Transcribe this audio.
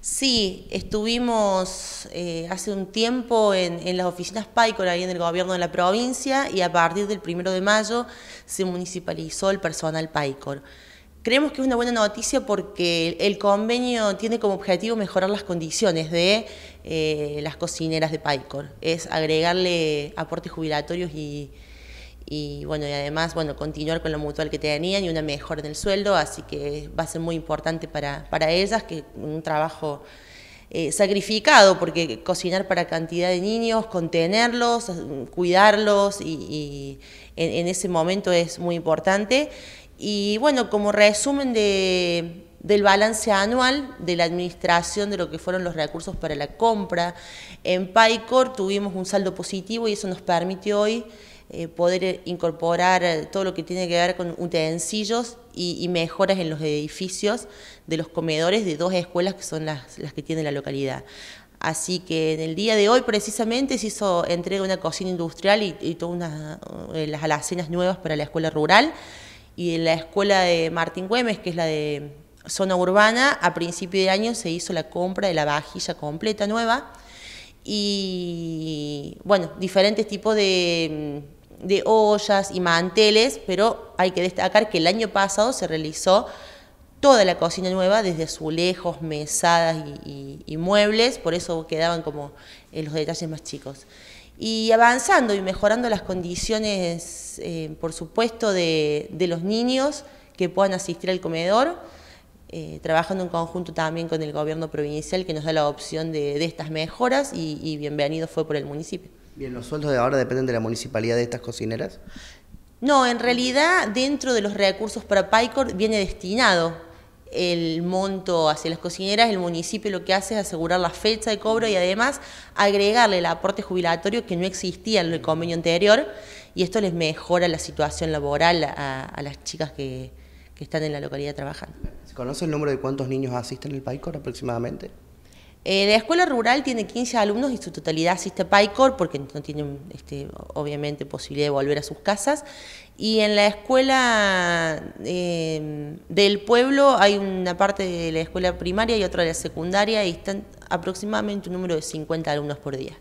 Sí, estuvimos eh, hace un tiempo en, las oficinas PAICOR, ahí en el gobierno de la provincia, y a partir del primero de mayo se municipalizó el personal PAICOR. Creemos que es una buena noticia porque el convenio tiene como objetivo mejorar las condiciones de eh, las cocineras de PAICOR, es agregarle aportes jubilatorios y y bueno, y además, bueno, continuar con lo mutual que tenían y una mejora en el sueldo, así que va a ser muy importante para, ellas, que un trabajo eh, sacrificado, porque cocinar para cantidad de niños, contenerlos, cuidarlos, y, en, ese momento es muy importante. Y bueno, como resumen del balance anual de la administración de lo que fueron los recursos para la compra, en PyCor tuvimos un saldo positivo y eso nos permite hoy eh, poder incorporar todo lo que tiene que ver con utensilios y, mejoras en los edificios de los comedores de dos escuelas que son las, que tiene la localidad. Así que en el día de hoy precisamente se hizo entrega una cocina industrial y, todas eh, las alacenas nuevas para la escuela rural. Y en la escuela de Martín Güemes, que es la de zona urbana, a principio de año se hizo la compra de la vajilla completa nueva. Y bueno, diferentes tipos de de ollas y manteles, pero hay que destacar que el año pasado se realizó toda la cocina nueva, desde azulejos, mesadas y, muebles, por eso quedaban como eh, los detalles más chicos. Y avanzando y mejorando las condiciones, eh, por supuesto, de, los niños que puedan asistir al comedor, eh, trabajando en conjunto también con el gobierno provincial que nos da la opción de, estas mejoras y bienvenido fue por el municipio. Bien, ¿los sueldos de ahora dependen de la municipalidad de estas cocineras? No, en realidad dentro de los recursos para PICOR viene destinado el monto hacia las cocineras, el municipio lo que hace es asegurar la fecha de cobro y además agregarle el aporte jubilatorio que no existía en el convenio anterior y esto les mejora la situación laboral a, las chicas que, están en la localidad trabajando. ¿Se conoce el número de cuántos niños asisten al PICOR aproximadamente? Eh, la escuela rural tiene 15 alumnos y su totalidad asiste a porque no tienen este, obviamente posibilidad de volver a sus casas. Y en la escuela em, del pueblo hay una parte de la escuela primaria y otra de la secundaria y están aproximadamente un número de 50 alumnos por día.